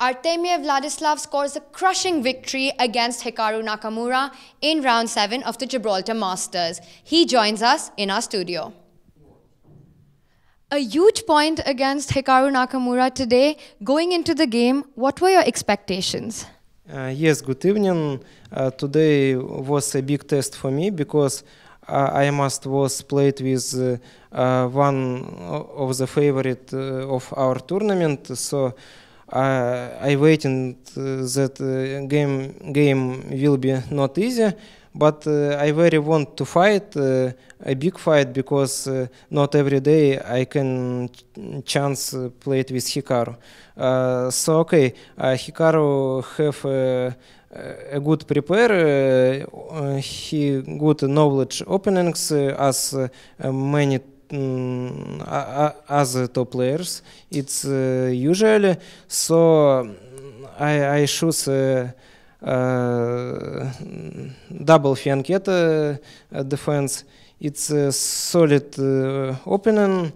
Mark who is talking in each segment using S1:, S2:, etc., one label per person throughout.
S1: Artemiev Vladislav scores a crushing victory against Hikaru Nakamura in round 7 of the Gibraltar Masters. He joins us in our studio. A huge point against Hikaru Nakamura today. Going into the game, what were your expectations?
S2: Uh, yes, good evening. Uh, today was a big test for me because uh, I must was played with uh, one of the favorite uh, of our tournament. So I waiting uh, that uh, game game will be not easy, but uh, I very want to fight a big fight because not every day I can chance play it with Hikaru. so okay, Hikaru have a good prepare, he good knowledge openings as many other top players, It's uh, usually so I, I choose uh, uh, double fianchetto defense. It's a solid opening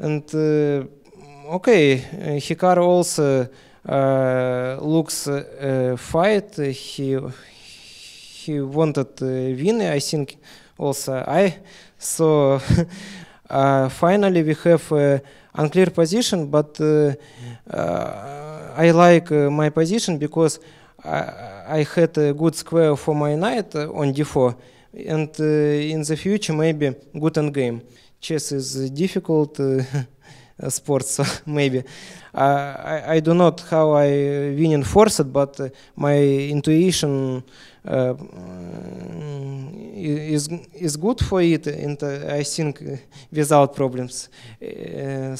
S2: and okay, uh, Hikaru also uh, looks uh, fight. He he wanted to win. I think also I so Uh, finally, we have uh, unclear position, but uh, I like my position because I, I, had a good square for my knight on d4, and in the future maybe good endgame. Chess is difficult. sports, so maybe. I, I do not how I win in force it, but э, my intuition э, is is good for it, and I think without problems,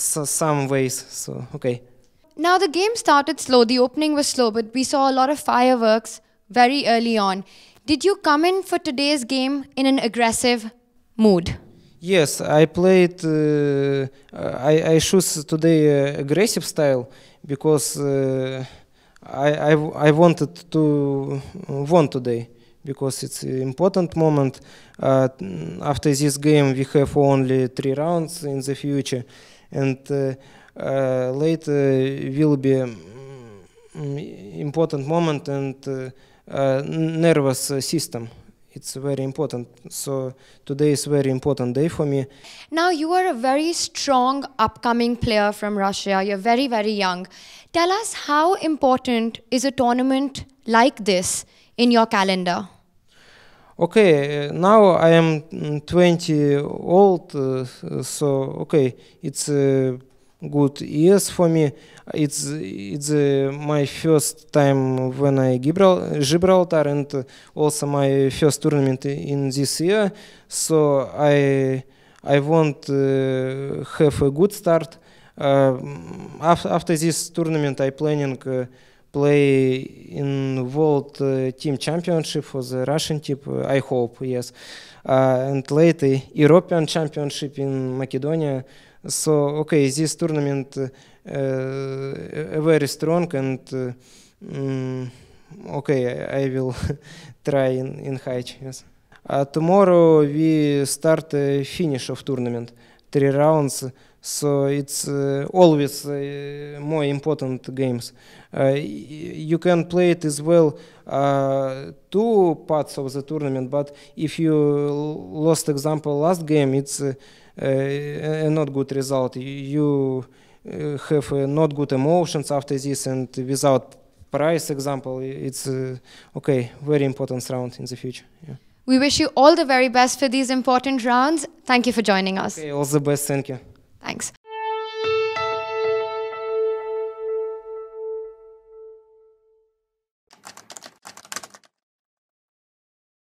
S2: so э, some ways. So okay.
S1: Now, the game started slow. The opening was slow, but we saw a lot of fireworks very early on. Did you come in for today's game in an aggressive mood?
S2: Yes, I played. Uh, I I choose today uh, aggressive style because uh, I, I I wanted to uh, won today because it's an important moment. Uh, after this game, we have only three rounds in the future, and uh, uh, later will be mm, important moment and uh, uh, nervous system it's very important. So today is very important day for me.
S1: Now you are a very strong upcoming player from Russia. You're very, very young. Tell us how important is a tournament like this in your calendar?
S2: Okay, uh, now I am mm, 20 old, uh, so okay, it's uh, good years for me. It's it's uh, my first time when I Gibraltar and also my first tournament in this year. So I I want uh, have a good start. Uh, after, after this tournament, I planning. Uh, play in World uh, Team Championship for the Russian team, uh, I hope, yes. Uh, and later European Championship in Macedonia. So, okay, this tournament uh, very strong and mm, okay, I will try in, in high yes. Uh, tomorrow we start uh, finish of tournament, three rounds, so it's uh, always uh, more important games. Uh, you can play it as well uh, two parts of the tournament, but if you lost example last game, it's a eh, eh, not good result. You eh, have not good emotions after this, and without price example, it's okay. Very important round in the future. Yeah.
S1: We wish you all the very best for these important rounds. Thank you for joining us. Okay,
S2: all the best. Thank you.
S1: Thanks.